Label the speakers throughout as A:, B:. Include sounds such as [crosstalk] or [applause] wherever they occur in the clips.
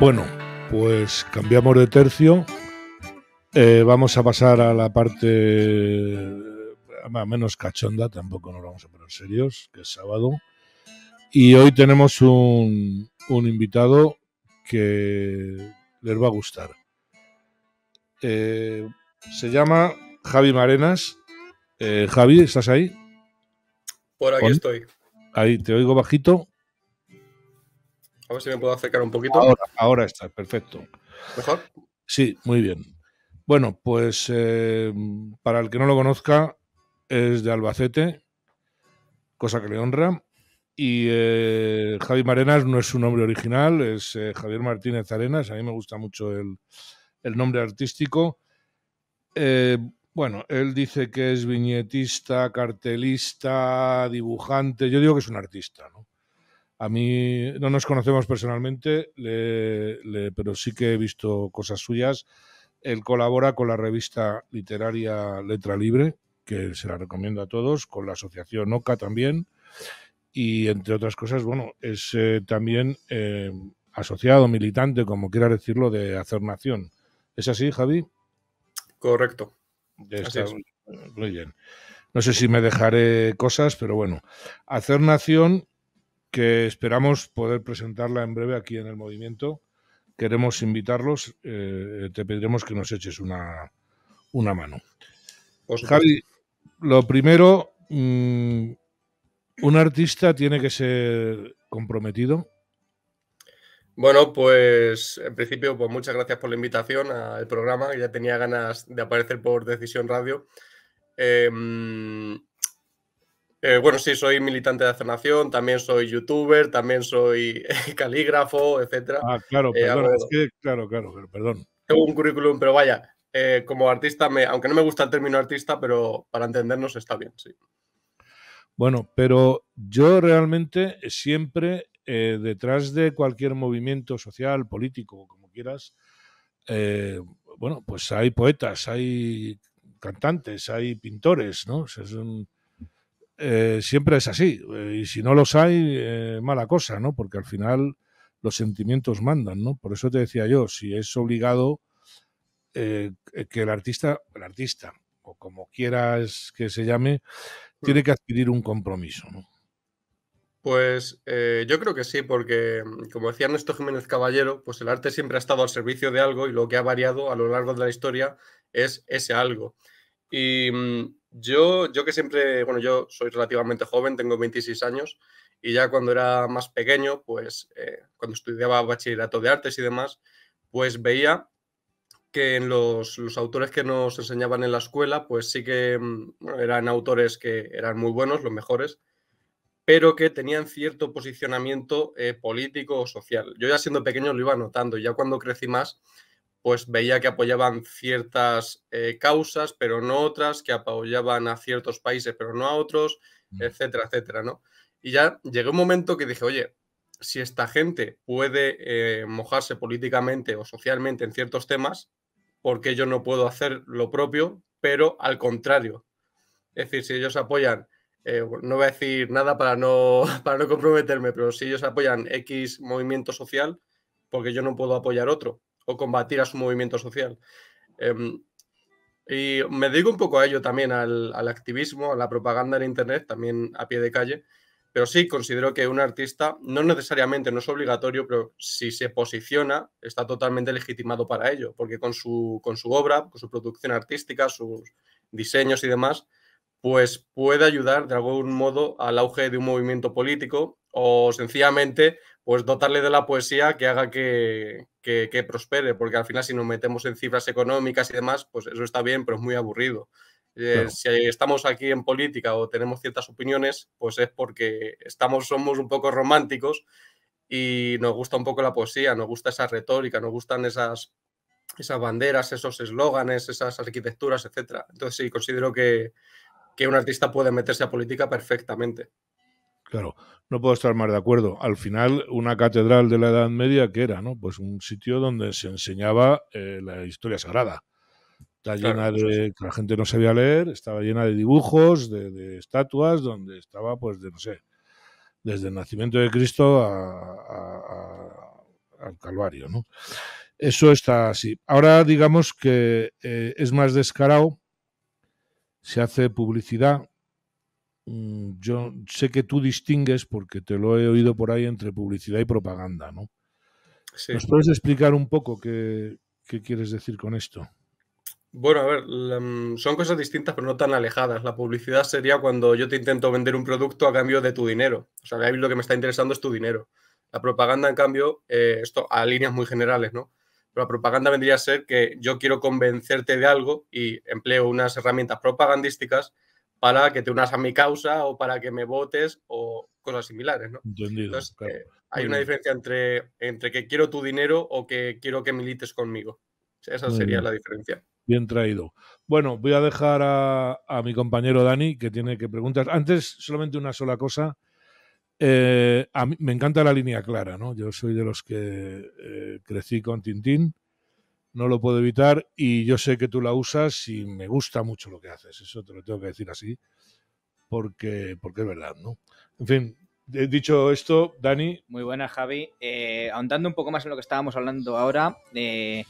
A: Bueno, pues cambiamos de tercio. Eh, vamos a pasar a la parte menos cachonda, tampoco nos vamos a poner serios, que es sábado. Y hoy tenemos un, invitado que les va a gustar. Eh, se llama Javi Marenas. Eh, Javi, ¿estás ahí?
B: Por aquí estoy.
A: Ahí, te oigo bajito.
B: A ver si me puedo acercar un poquito.
A: Ahora, está, perfecto. ¿Mejor? Sí, muy bien. Bueno, pues eh, para el que no lo conozca, es de Albacete, cosa que le honra. Y eh, Javi Marenas no es su nombre original, es eh, Javier Martínez Arenas. A mí me gusta mucho el, nombre artístico. bueno, él dice que es viñetista, cartelista, dibujante. Yo digo que es un artista, ¿no? A mí no nos conocemos personalmente, le, pero sí que he visto cosas suyas. Él colabora con la revista literaria Letra Libre, que se la recomiendo a todos, con la asociación OCA también. Y entre otras cosas, bueno, es eh, también eh, asociado, militante, como quiera decirlo, de Hacer Nación. ¿Es así, Javi?
B: Correcto. Muy bien.
A: No sé si me dejaré cosas, pero bueno. Hacer Nación que esperamos poder presentarla en breve aquí en el movimiento. Queremos invitarlos, eh, te pediremos que nos eches una, mano. Os Javi, lo primero, mm, un artista tiene que ser comprometido.
B: Bueno, pues en principio, pues muchas gracias por la invitación al programa. Ya tenía ganas de aparecer por Decisión Radio. Em, eh, bueno, sí, soy militante de acenación, también soy youtuber, también soy [laughs] calígrafo, etcétera. Ah, claro, eh, perdón,
A: que, claro, claro, perdón.
B: Tengo un currículum, pero vaya, eh, como artista, aunque no me gusta el término artista, pero para entendernos está bien, sí.
A: Bueno, pero yo realmente
B: siempre detrás de
A: cualquier movimiento social, político, como quieras, bueno, pues hay poetas, hay cantantes, hay pintores, ¿no? es un eh, siempre es así. Eh, y si no los hay, eh, mala cosa, ¿no? Porque al final los sentimientos mandan, ¿no? Por eso te decía yo, si es obligado que el artista, el artista, o como quieras que se llame, tiene que adquirir un compromiso,
B: Pues yo creo que sí, porque como decía Ernesto Jiménez Caballero, pues el arte siempre ha estado al servicio de algo y lo que ha variado a lo largo de la historia es ese algo. Y mm, yo, yo que siempre, bueno, yo soy relativamente joven, tengo 26 años, y ya cuando era más pequeño, pues eh, cuando estudiaba bachillerato de artes y demás, pues veía que en los, los, autores que nos enseñaban en la escuela, pues sí que mm, eran autores que eran muy buenos, los mejores, pero que tenían cierto posicionamiento eh, político o social. Yo ya siendo pequeño lo iba notando, ya cuando crecí más, pues veía que apoyaban ciertas eh, causas, pero no otras, que apoyaban a ciertos países, pero no a otros, mm. etcétera, etcétera, ¿no? Y ya llegó un momento que dije, oye, si esta gente puede eh, mojarse políticamente o socialmente en ciertos temas, ¿por qué yo no puedo hacer lo propio, pero al contrario? Es decir, si ellos apoyan, eh, no voy a decir nada para no, [laughs] para no comprometerme, pero si ellos apoyan X movimiento social, porque yo no puedo apoyar otro? o combatir a su movimiento social. Em, y me digo un poco a ello también, al, al, activismo, a la propaganda en Internet, también a pie de calle. Pero sí, considero que un artista, no necesariamente, no es obligatorio, pero si se posiciona, está totalmente legitimado para ello, porque con su, con su obra, con su producción artística, sus diseños y demás, pues puede ayudar de algún modo al auge de un movimiento político o sencillamente pues dotarle de la poesía que haga que, que, prospere, porque al final si nos metemos en cifras económicas y demás, pues eso está bien, pero es muy aburrido. Eh, si estamos aquí en política o tenemos ciertas opiniones, pues es porque estamos, somos un poco románticos y nos gusta un poco la poesía, nos gusta esa retórica, nos gustan esas, esas banderas, esos eslóganes, esas arquitecturas, etc. Entonces sí, considero que, que un artista puede meterse a política perfectamente.
A: Claro, no puedo estar más de acuerdo. Al final, una catedral de la Edad Media, que era? ¿no? Pues un sitio donde se enseñaba eh, la historia sagrada. Está llena de. la gente no sabía leer, estaba llena de dibujos, de, estatuas, donde estaba, pues, de no sé, desde el nacimiento de Cristo al Calvario, ¿no? Eso está así. Ahora, digamos que eh, es más descarado, se hace publicidad Mm, yo sé que tú distingues, porque te lo he oído por ahí, entre publicidad y propaganda, ¿no? ¿Nos puedes explicar un poco qué, quieres decir con esto?
B: Bueno, a ver, mm, son cosas distintas, pero no tan alejadas. La publicidad sería cuando yo te intento vender un producto a cambio de tu dinero. O sea, lo que me está interesando es tu dinero. La propaganda, en cambio, eh, esto a líneas muy generales, ¿no? Pero la propaganda vendría a ser que yo quiero convencerte de algo y empleo unas herramientas propagandísticas para que te unas a mi causa o para que me votes o cosas similares, ¿no?
A: Entendido, Entonces, eh,
B: hay una diferencia entre, entre que quiero tu dinero o que quiero que milites conmigo. esa sería la diferencia.
A: Bien traído. Bueno, voy a dejar a, mi compañero Dani, que tiene que preguntar. Antes, solamente una sola cosa. Eh, a me encanta la línea clara, ¿no? Yo soy de los que eh, crecí con Tintín no lo puedo evitar y yo sé que tú la usas y me gusta mucho lo que haces, eso te lo tengo que decir así, porque, porque es verdad, ¿no? En fin, dicho esto, Dani.
C: Muy buena, Javi. Eh, ahondando un poco más en lo que estábamos hablando ahora, eh,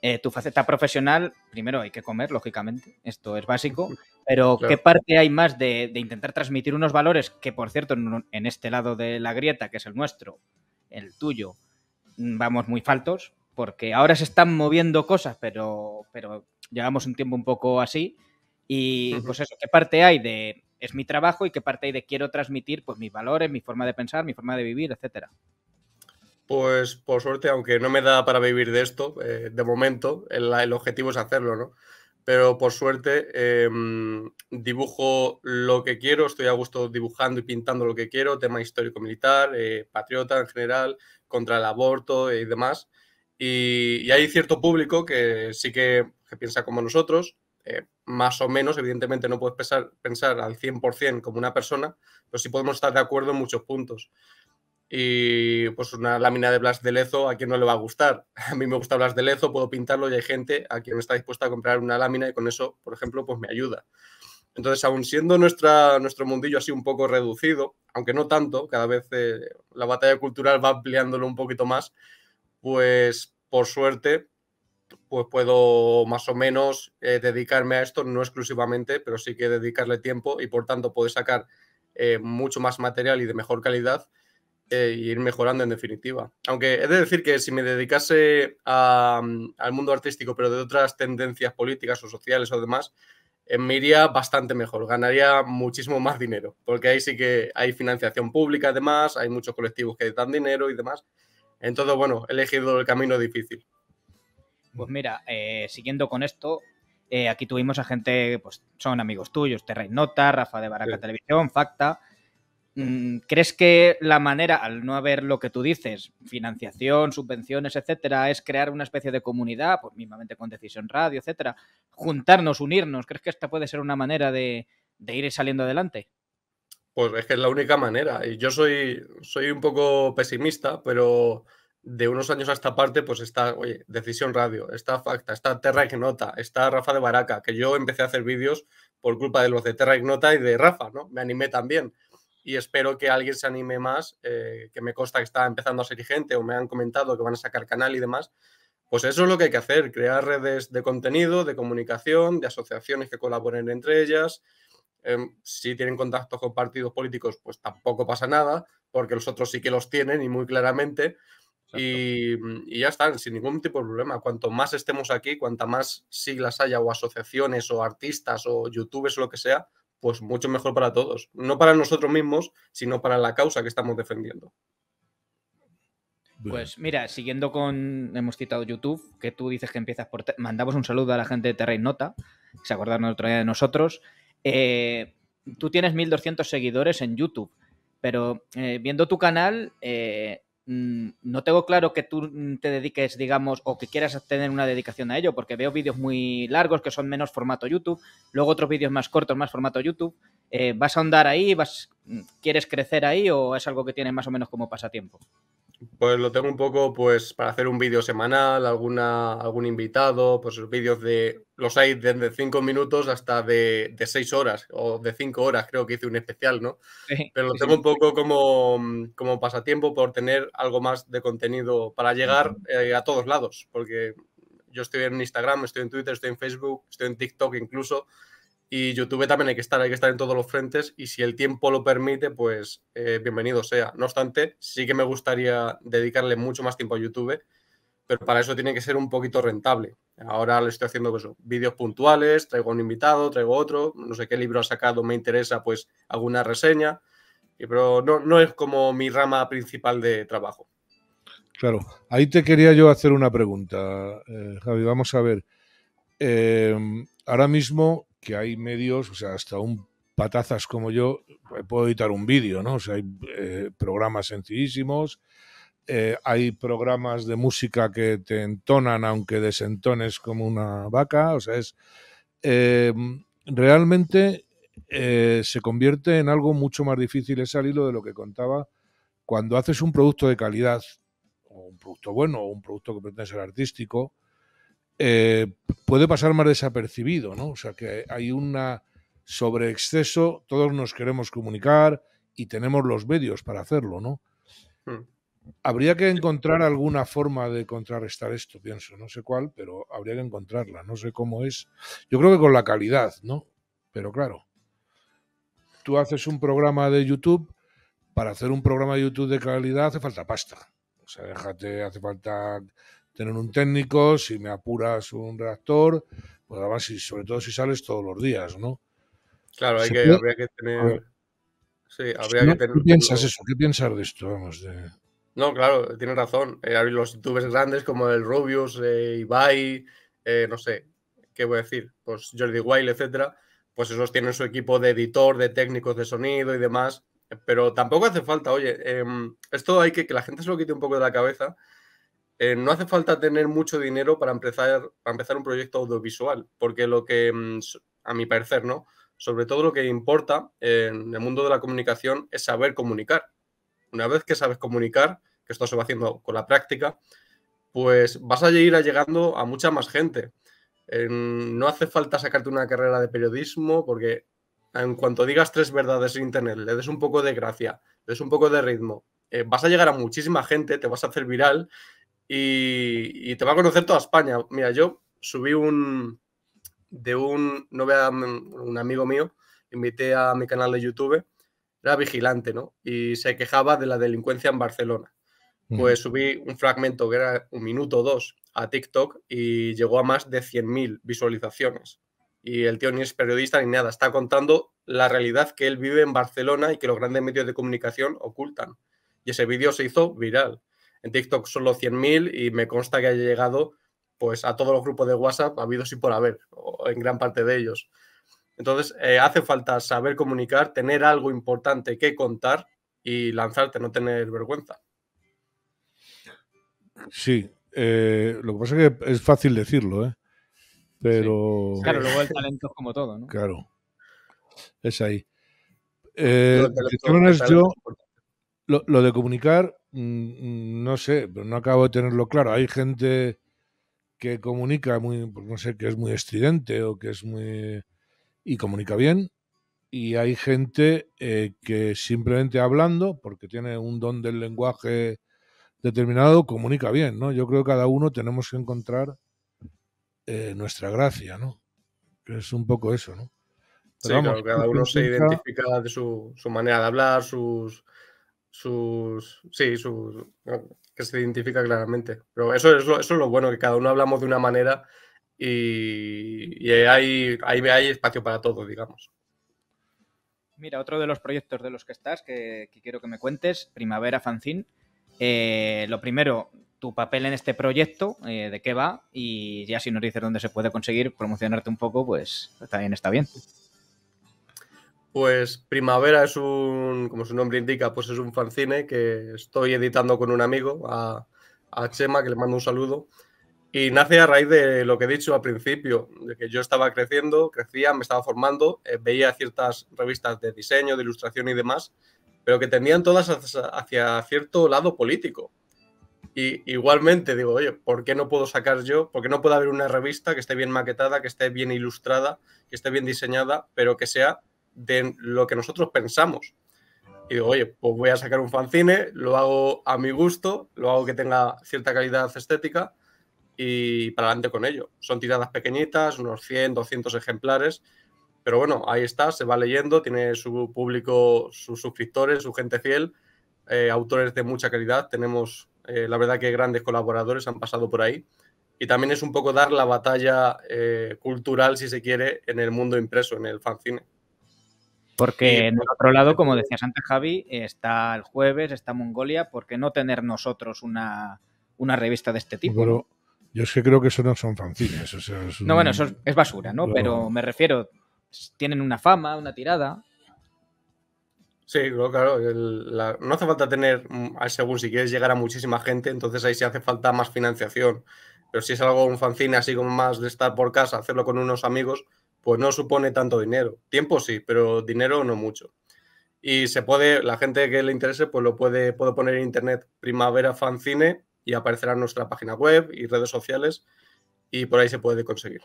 A: eh, tu faceta
C: profesional, primero hay que comer, lógicamente, esto es básico, [laughs] pero ¿qué parte hay más de, intentar transmitir unos valores que, por cierto, en, en este lado de la grieta, que es el nuestro, el tuyo, mm, vamos muy faltos? porque ahora se están moviendo cosas, pero, pero llevamos un tiempo un poco así. Y pues eso, ¿qué parte hay de es mi trabajo y qué parte hay de quiero transmitir pues mis valores, mi forma de pensar, mi forma de vivir, etcétera?
B: Pues por suerte, aunque no me da para vivir de esto, eh, de momento, el, objetivo es hacerlo, ¿no? Pero por suerte em, dibujo lo que quiero, estoy a gusto dibujando y pintando lo que quiero, tema histórico-militar, eh, patriota en general, contra el aborto y demás. Y, hay cierto público que sí que, que piensa como nosotros, eh, más o menos, evidentemente no puedes pensar, pensar al 100% como una persona, pero sí podemos estar de acuerdo en muchos puntos. Y pues una lámina de Blas de Lezo, ¿a quien no le va a gustar? [laughs] A mí me gusta Blas de Lezo, puedo pintarlo y hay gente a quien está dispuesta a comprar una lámina y con eso, por ejemplo, pues me ayuda. Entonces, aún siendo nuestra, nuestro mundillo así un poco reducido, aunque no tanto, cada vez eh, la batalla cultural va ampliándolo un poquito más, pues por suerte, pues puedo más o menos eh, dedicarme a esto, no exclusivamente, pero sí que dedicarle tiempo y por tanto poder sacar eh, mucho más material y de mejor calidad e ir mejorando en definitiva. Aunque he de decir que si me dedicase mm, al mundo artístico, pero de otras tendencias políticas o sociales o demás, me iría bastante mejor, ganaría muchísimo más dinero, porque ahí sí que hay financiación pública además, hay muchos colectivos que dan dinero y demás, entonces, bueno, he elegido el camino difícil.
C: Pues mira, eh, siguiendo con esto, eh, aquí tuvimos a gente, pues son amigos tuyos, Terrain Nota, Rafa de Baraca Televisión, Facta. Mm, ¿Crees que la manera, al no haber lo que tú dices, financiación, subvenciones, etcétera, es crear una especie de comunidad, pues mismamente con Decisión Radio, etcétera, juntarnos, unirnos? ¿Crees que esta puede ser una manera de ir saliendo adelante?
B: Pues es que es la única manera. Y yo soy, soy un poco pesimista, pero de unos años a esta parte, pues está, oye, Decisión Radio, está Facta, está Terra Ignota, está Rafa de Baraca, que yo empecé a hacer vídeos por culpa de los de Terra Ignota y de Rafa, ¿no? Me animé también. Y espero que alguien se anime más, eh, que me consta que está empezando a ser gente o me han comentado que van a sacar canal y demás. Pues eso es lo que hay que hacer, crear redes de contenido, de comunicación, de asociaciones que colaboren entre ellas, Em, si tienen contacto con partidos políticos, pues tampoco pasa nada, porque los otros sí que los tienen y muy claramente. Mm, y, ya están, sin ningún tipo de problema. Cuanto más estemos aquí, cuanta más siglas haya o asociaciones o artistas o youtubers o lo que sea, pues mucho mejor para todos. No para nosotros mismos, sino para la causa que estamos defendiendo.
C: Pues mira, siguiendo con, hemos citado YouTube, que tú dices que empiezas por... Mandamos un saludo a la gente de Terrain Nota, que se acordaron otro día de nosotros. Eh, tú tienes 1200 seguidores en YouTube, pero eh, viendo tu canal, eh, mm, no tengo claro que tú mm, te dediques, digamos, o que quieras tener una dedicación a ello, porque veo vídeos muy largos que son menos formato YouTube, luego otros vídeos más cortos, más formato YouTube. ¿Vas a andar ahí? Vas, mm, ¿Quieres crecer ahí o es algo que tienes más o menos como pasatiempo?
B: Pues lo tengo un poco pues para hacer un vídeo semanal, alguna, algún invitado, pues vídeos de, los hay desde 5 minutos hasta de, 6 horas o de 5 horas, creo que hice un especial, ¿no? Pero lo tengo un poco como, como pasatiempo por tener algo más de contenido para llegar eh, a todos lados, porque yo estoy en Instagram, estoy en Twitter, estoy en Facebook, estoy en TikTok incluso, y YouTube también hay que estar, hay que estar en todos los frentes y si el tiempo lo permite, pues eh, bienvenido sea. No obstante, sí que me gustaría dedicarle mucho más tiempo a YouTube, pero para eso tiene que ser un poquito rentable. Ahora le estoy haciendo pues, vídeos puntuales, traigo un invitado, traigo otro, no sé qué libro ha sacado, me interesa, pues alguna reseña, pero no, no es como mi rama principal de trabajo.
A: Claro, ahí te quería yo hacer una pregunta, eh, Javi, vamos a ver. Eh, ahora mismo que hay medios, o sea, hasta un patazas como yo, eh, puedo editar un vídeo, ¿no? O sea, hay eh, programas sencillísimos, eh, hay programas de música que te entonan aunque desentones como una vaca, o sea, es em, realmente se convierte en algo mucho más difícil al hilo de lo que contaba cuando haces un producto de calidad, o un producto bueno, o un producto que pretende ser artístico, puede pasar más desapercibido, ¿no? O sea, que hay un sobreexceso, todos nos queremos comunicar y tenemos los medios para hacerlo, ¿no? Hmm. Habría que encontrar alguna forma de contrarrestar esto, pienso, no sé cuál, pero habría que encontrarla, no sé cómo es. Yo creo que con la calidad, ¿no? Pero claro, tú haces un programa de YouTube, para hacer un programa de YouTube de calidad hace falta pasta. O sea, déjate, hace falta tener un técnico, si me apuras un reactor pues además, sobre todo si sales todos los días, ¿no?
B: Claro, hay que, habría que tener... Sí, habría que tener... ¿Qué piensas
A: eso? ¿Qué piensas de esto?
B: No, claro, tienes razón. Eh, los youtubers grandes como el Rubius, eh, Ibai, eh, no sé, ¿qué voy a decir? Pues Jordi Wild, etcétera. Pues esos tienen su equipo de editor, de técnicos de sonido y demás. Pero tampoco hace falta, oye, em, esto hay que que la gente se lo quite un poco de la cabeza eh, no hace falta tener mucho dinero para empezar, empezar un proyecto audiovisual, porque lo que, mm, a mi parecer, ¿no? Sobre todo lo que importa en el mundo de la comunicación es saber comunicar. Una vez que sabes comunicar, que esto se va haciendo con la práctica, pues vas a ir llegando a mucha más gente. no hace falta sacarte una carrera de periodismo porque en cuanto digas tres verdades en Internet, le des un poco de gracia, le des un poco de ritmo, eh, vas a llegar a muchísima gente, te vas a hacer viral y, te va a conocer toda España. Mira, yo subí un de un, no vea un amigo mío, invité a mi canal de YouTube, era vigilante, ¿no? Y se quejaba de la delincuencia en Barcelona. Pues subí un fragmento que era un minuto o dos a TikTok y llegó a más de 100.000 visualizaciones. Y el tío ni es periodista ni nada, está contando la realidad que él vive en Barcelona y que los grandes medios de comunicación ocultan. Y ese vídeo se hizo viral en TikTok solo 100.000 y me consta que ha llegado pues a todos los grupos de WhatsApp habido sí por haber, en gran parte de ellos. Entonces, eh, hace falta saber comunicar, tener algo importante que contar y lanzarte, no tener vergüenza.
A: Sí, eh, lo que pasa es que es fácil decirlo, ¿eh? Pero... Claro, luego el
C: talento es como todo, ¿no?
A: Claro, es ahí. lo, eh, de comunicar, Mm, no sé, pero no acabo de tenerlo claro. Hay gente que comunica muy, pues no sé, que es muy estridente o que es muy... y comunica bien. Y hay gente eh, que simplemente hablando, porque tiene un don del lenguaje determinado, comunica bien, ¿no? Yo creo que cada uno tenemos que encontrar
B: eh, nuestra
A: gracia, ¿no? es un poco eso, ¿no? sí, cada uno se
B: identifica de su manera de hablar, sus, sus. Sí, sus. que se identifica claramente. Pero eso es lo, eso es lo bueno, que cada uno hablamos de una manera y, y hay, hay, hay espacio para todo, digamos.
C: Mira, otro de los proyectos de los que estás, que, quiero que me cuentes, Primavera Fanzine.
B: Eh, lo primero,
C: tu papel en este proyecto, eh, de qué va, y ya si nos dices dónde se puede conseguir promocionarte un poco, pues también está bien.
B: Pues Primavera es un, como su nombre indica, pues es un fanzine que estoy editando con un amigo, a, Chema, que le mando un saludo. Y nace a raíz de lo que he dicho al principio, de que yo estaba creciendo, crecía, me estaba formando, eh, veía ciertas revistas de diseño, de ilustración y demás, pero que tendían todas hacia, cierto lado político. Y igualmente digo, oye, ¿por qué no puedo sacar yo? ¿Por qué no puede haber una revista que esté bien maquetada, que esté bien ilustrada, que esté bien diseñada, pero que sea de lo que nosotros pensamos. Y digo, oye, pues voy a sacar un fanzine, lo hago a mi gusto, lo hago que tenga cierta calidad estética y para adelante con ello. Son tiradas pequeñitas, unos 100, 200 ejemplares, pero bueno, ahí está, se va leyendo, tiene su público, sus suscriptores, su gente fiel, eh, autores de mucha calidad, tenemos eh, la verdad que grandes colaboradores han pasado por ahí. Y también es un poco dar la batalla eh, cultural, si se quiere, en el mundo impreso, en el fanzine.
C: Porque en el pues, otro lado, pues, como pues, decías antes, Javi, está el jueves, está Mongolia, ¿por qué no tener nosotros una, revista de este tipo?
A: yo es que creo que eso no son fanzines. No, bueno, eso
C: es basura, ¿no? Pero... me refiero, tienen una fama, una tirada.
B: Sí, claro, no hace falta tener, mm, según si quieres llegar a muchísima gente, entonces ahí sí hace falta más financiación. Pero si es algo, un fanzine así como más de estar por casa, hacerlo con unos amigos, pues no supone tanto dinero. Tiempo sí, pero dinero no mucho. Y se puede, la gente que le interese, pues lo puede, puedo poner en internet Primavera Fan Cine y aparecerá en nuestra página web y redes sociales y por ahí se puede conseguir.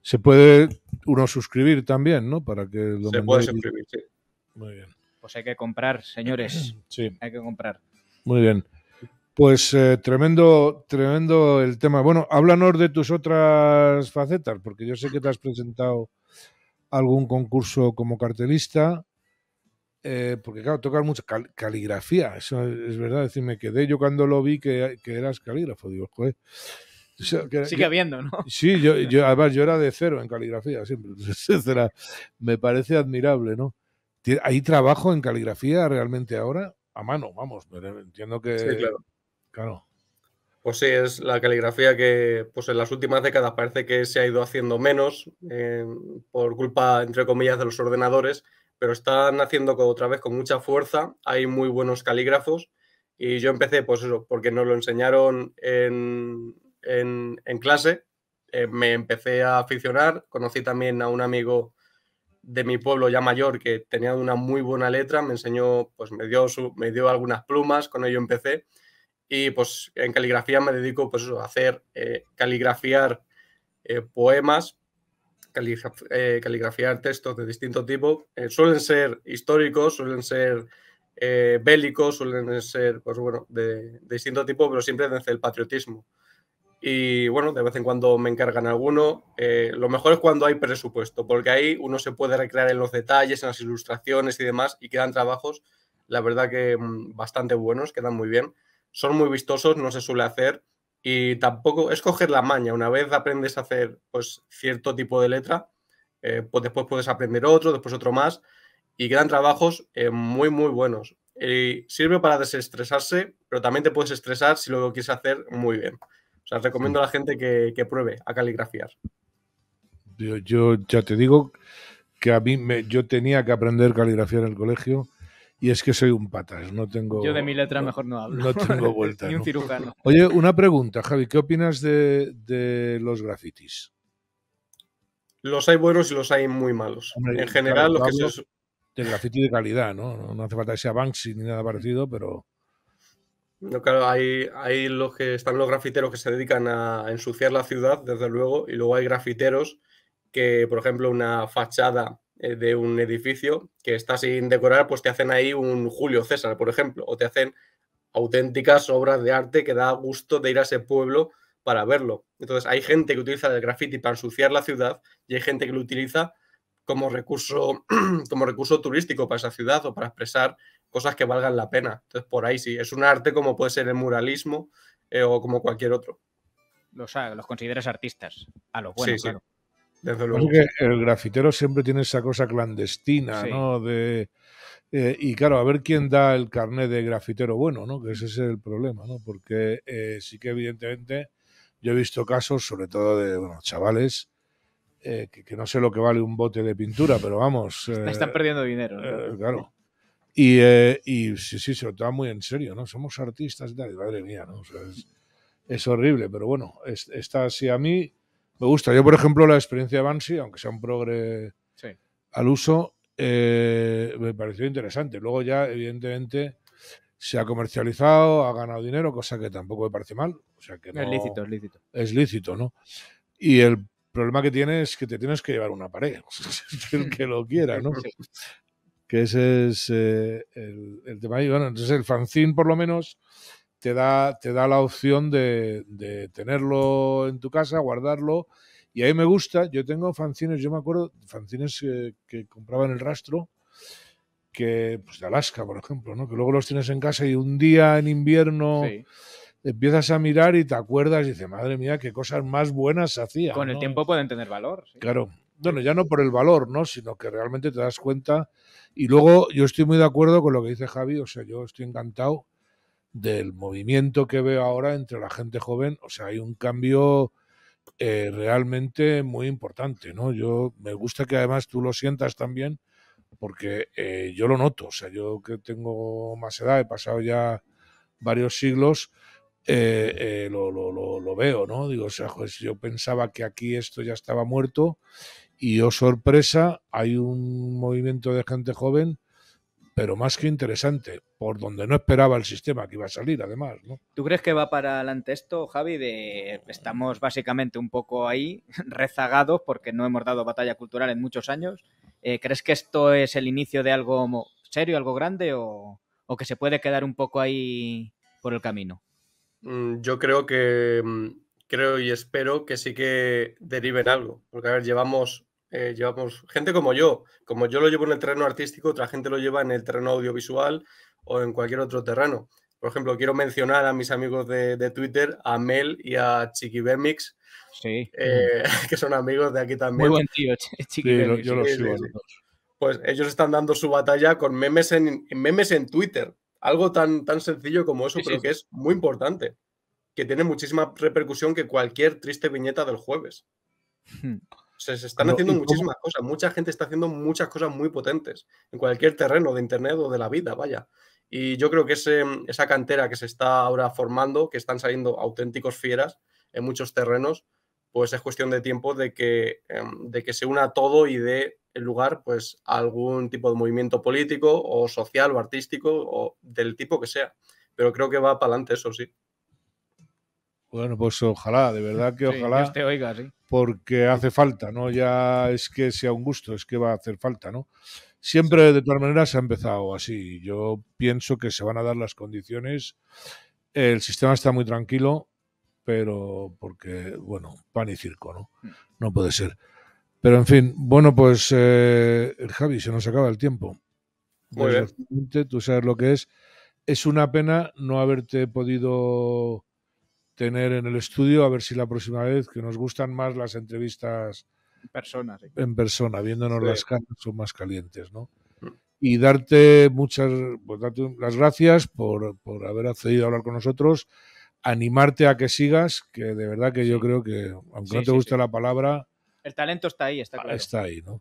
A: Se puede uno suscribir también, ¿no? Para que lo Se puede
B: suscribir, sí. Muy bien.
C: Pues hay que comprar, señores. Sí. Hay que comprar.
A: Muy bien. Pues eh, tremendo, tremendo el tema. Bueno, háblanos de tus otras facetas, porque yo sé que te has presentado algún concurso como cartelista, eh, porque claro, tocas mucha caligrafía, eso es, verdad, decir, me quedé yo cuando lo vi que, eras calígrafo, digo, joder. Sigue habiendo, ¿no? [laughs] Sí, yo, yo, además yo era de cero en caligrafía, siempre, Me parece admirable, ¿no? ¿Hay trabajo en caligrafía realmente ahora? A
B: mano, vamos, entiendo
A: que... Sí, claro Claro.
B: Pues sí, es la caligrafía que pues en las últimas décadas parece que se ha ido haciendo menos eh, por culpa, entre comillas, de los ordenadores, pero están haciendo otra vez con mucha fuerza. Hay muy buenos calígrafos y yo empecé, pues eso, porque nos lo enseñaron en, clase. Eh, me empecé a aficionar, conocí también a un amigo de mi pueblo ya mayor que tenía una muy buena letra, me enseñó, pues me dio, me dio algunas plumas, con ello empecé y pues en caligrafía me dedico pues, a hacer, eh, caligrafiar eh, poemas, eh, caligrafiar textos de distinto tipo. suelen ser históricos, suelen ser bélicos, suelen ser, pues bueno, de, distinto tipo, pero siempre desde el patriotismo. Y bueno, de vez en cuando me encargan alguno. lo mejor es cuando hay presupuesto, porque ahí uno se puede recrear en los detalles, en las ilustraciones y demás, y quedan trabajos, la verdad que mm, bastante buenos, quedan muy bien son muy vistosos, no se suele hacer y tampoco es coger la maña. Una vez aprendes a hacer pues, cierto tipo de letra, eh, pues después puedes aprender otro, después otro más y quedan trabajos eh, muy, muy buenos. y sirve para desestresarse, pero también te puedes estresar si luego quieres hacer muy bien. O sea, recomiendo a la gente que, pruebe a caligrafiar.
A: Yo, yo, ya te digo que a mí me, yo tenía que aprender caligrafía en el colegio y es que soy un patas, no tengo... Yo de mi
C: letra mejor no hablo. No tengo [laughs] vuelta. un cirujano.
A: Oye, una pregunta, Javi, ¿qué opinas de, los grafitis?
B: Los hay buenos y los hay muy malos. en general, los lo que son
A: El graffiti de calidad, ¿no? No hace falta que sea Banksy ni nada parecido, pero...
B: No, claro, hay, hay, los que están los grafiteros que se dedican a ensuciar la ciudad, desde luego, y luego hay grafiteros que, por ejemplo, una fachada eh, de un edificio que está sin decorar, pues te hacen ahí un Julio César, por ejemplo, o te hacen auténticas obras de arte que da gusto de ir a ese pueblo para verlo. Entonces hay gente que utiliza el graffiti para ensuciar la ciudad y hay gente que lo utiliza como recurso, [clears throat] como recurso turístico para esa ciudad o para expresar cosas que valgan la pena. Entonces por ahí sí, es un arte como puede ser el muralismo eh, o como cualquier otro. los consideras artistas, a lo bueno, claro. Desde
A: el grafitero siempre tiene esa cosa clandestina, ¿no? De, eh, y claro, a ver quién da el carnet de grafitero bueno, ¿no? Que ese es el problema, ¿no? Porque eh, sí que evidentemente yo he visto casos, sobre todo de bueno, chavales, eh, que, no sé lo que vale un bote de pintura, pero vamos... [laughs] Están perdiendo dinero. claro. Y, sí, sí, se lo toma muy en serio, ¿no? Somos artistas y madre mía, ¿no? O es, horrible, pero bueno, está así a mí me gusta. Yo, por ejemplo, la experiencia de Bansi, aunque sea un progre al uso, eh, me pareció interesante. Luego ya, evidentemente, se ha comercializado, ha ganado dinero, cosa que tampoco me parece mal. O sea que es lícito, es lícito. Es lícito, ¿no? Y el problema que tiene es que te tienes que llevar una pared, [laughs] el que lo quiera, ¿no? que ese es eh, el, tema. ahí. bueno, entonces el fanzine, por lo menos, te da, te da la opción de, tenerlo en tu casa, guardarlo. Y ahí me gusta, yo tengo fanzines, yo me acuerdo, fanzines que, compraba en el rastro, que pues, de Alaska, por ejemplo, ¿no? que luego los tienes en casa y un día en invierno empiezas a mirar y te acuerdas y dices, madre mía, qué cosas más buenas hacía. Con el tiempo pueden tener valor. Claro. Bueno, ya no por el valor, ¿no? sino que realmente te das cuenta. Y luego yo estoy muy de acuerdo con lo que dice Javi, o sea, yo estoy encantado del movimiento que veo ahora entre la gente joven. O sea, hay un cambio eh, realmente muy importante, ¿no? Yo me gusta que además tú lo sientas también, porque eh, yo lo noto. O sea, yo que tengo más edad, he pasado ya varios siglos. Eh, lo, veo, ¿no? Digo, o sea, pues yo pensaba que aquí esto ya estaba muerto y, oh sorpresa, hay un movimiento de gente joven pero más que interesante, por donde no esperaba el sistema que iba a salir, además. ¿no?
C: ¿Tú crees que va para adelante esto, Javi? De estamos básicamente un poco ahí, [laughs] rezagados, porque no hemos dado batalla cultural en muchos años. Eh, ¿Crees que esto es el inicio de algo serio, algo grande, o, o que se puede quedar un poco ahí por el camino?
B: Mm, yo creo que mm, creo y espero que sí que deriven algo. Porque, a ver, llevamos eh, llevamos gente como yo, como yo lo llevo en el terreno artístico, otra gente lo lleva en el terreno audiovisual o en cualquier otro terreno. Por ejemplo, quiero mencionar a mis amigos de, Twitter, a Mel y a Chiquibemix, sí. Eh, [laughs] que son amigos de aquí también. Muy buen
C: tío, Chiquibemix. yo los sigo.
B: pues ellos están dando su batalla con memes en, memes en Twitter. Algo tan, tan sencillo como eso, pero que es muy importante. Que tiene muchísima repercusión que cualquier triste viñeta del jueves. Hmm se están haciendo muchísimas cosas. Mucha gente está haciendo muchas cosas muy potentes en cualquier terreno de Internet o de la vida, vaya. Y yo creo que esa cantera que se está ahora formando, que están saliendo auténticos fieras en muchos terrenos, pues es cuestión de tiempo de que, em, de que se una todo y dé el lugar pues, a algún tipo de movimiento político o social o artístico o del tipo que sea. Pero creo que va para adelante, eso sí.
A: Bueno, pues ojalá, de verdad que ojalá. te oiga, Porque hace falta, ¿no? Ya es que sea un gusto, es que va a hacer falta, ¿no? Siempre, de todas maneras, se ha empezado así. Yo pienso que se van a dar las condiciones. El sistema está muy tranquilo, pero porque, bueno, pan y circo, ¿no? Mm. No puede ser. Pero, en fin, bueno, pues, eh, Javi, se nos acaba el tiempo. Muy Tú sabes lo que es. Es una pena no haberte podido tener en el estudio, a ver si la próxima vez, que nos gustan más las entrevistas en persona, viéndonos las caras, son más calientes, ¿no? Y darte muchas pues, darte las gracias por, por, haber accedido a hablar con nosotros, animarte a que sigas, que de verdad que yo creo que, aunque no te guste la palabra...
C: El talento está ahí, está claro. Está ahí,
A: ¿no?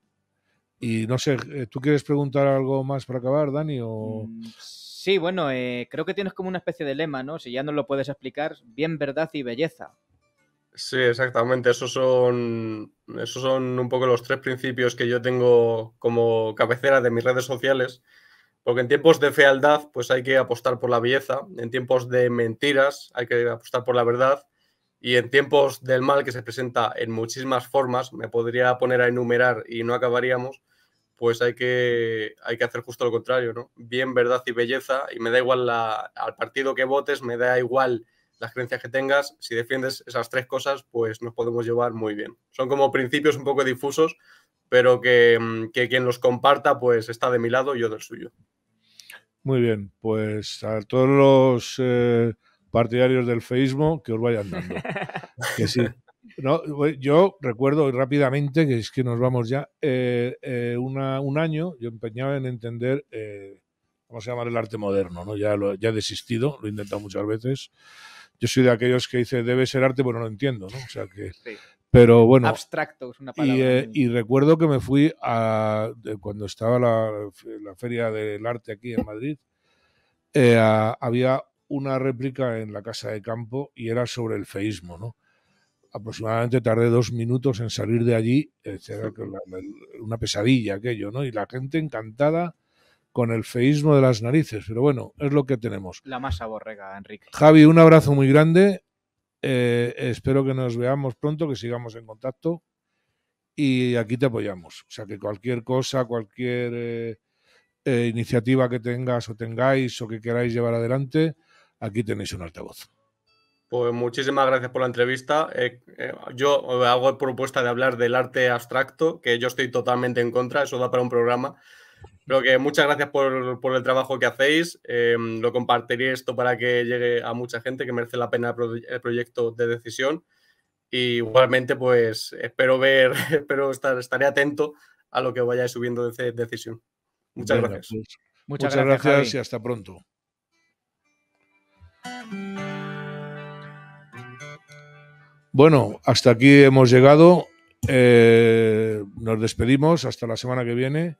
A: Y no sé, eh, ¿tú quieres preguntar algo más para acabar, Dani?
B: O...
C: Mm, Sí, bueno, eh, creo que tienes como una especie de lema, ¿no? Si ya no lo puedes explicar, bien, verdad y belleza.
B: Sí, exactamente. Esos son, esos son un poco los tres principios que yo tengo como cabecera de mis redes sociales. Porque en tiempos de fealdad, pues hay que apostar por la belleza. En tiempos de mentiras, hay que apostar por la verdad. Y en tiempos del mal, que se presenta en muchísimas formas, me podría poner a enumerar y no acabaríamos, pues hay que, hay que hacer justo lo contrario, ¿no? Bien, verdad y belleza, y me da igual la, al partido que votes, me da igual las creencias que tengas, si defiendes esas tres cosas, pues nos podemos llevar muy bien. Son como principios un poco difusos, pero que, mm, quien los comparta, pues está de mi lado y yo del suyo.
A: Muy bien, pues a todos los eh, partidarios del feísmo, que os vayan dando. [laughs] que sí, no, yo recuerdo rápidamente, que es que nos vamos ya, eh, eh, un año yo empeñaba en entender, eh, vamos a llamar el arte moderno? ¿no? Ya, lo, ya he desistido, lo he intentado muchas veces. Yo soy de aquellos que dice, debe ser arte, pero no lo entiendo, ¿no? O Pero bueno. Abstracto es una palabra. Y, recuerdo que me fui a. Cuando estaba la, Feria del Arte aquí en Madrid, había una réplica en la Casa de Campo y era sobre el feísmo, ¿no? aproximadamente tardé dos minutos en salir de allí, eh, una pesadilla aquello, ¿no? Y la gente encantada con el feísmo de las narices, pero bueno, es lo que tenemos.
C: La masa borrega, Enrique.
A: Javi, un abrazo muy grande, eh, espero que nos veamos pronto, que sigamos en contacto y aquí te apoyamos. O sea, que cualquier cosa, cualquier eh, iniciativa que tengas o tengáis o que queráis llevar adelante, aquí tenéis un altavoz.
B: Pues muchísimas gracias por la entrevista. Eh, eh, yo hago propuesta de hablar del arte abstracto, que yo estoy totalmente en contra, eso da para un programa. Pero que muchas gracias por, el trabajo que hacéis. Em, lo compartiré esto para que llegue a mucha gente, que merece la pena el, proyecto de decisión. igualmente, pues espero ver, [laughs] espero estar, estaré atento a lo que vayáis subiendo de decisión. Muchas gracias. Pues, muchas, gracias, gracias
A: y hasta pronto. Bueno, hasta aquí hemos llegado. Eh, nos despedimos hasta la semana que viene.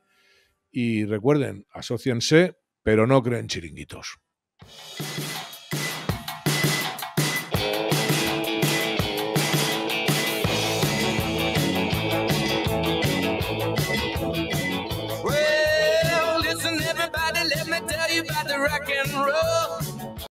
A: Y recuerden, asóciense, pero no creen chiringuitos.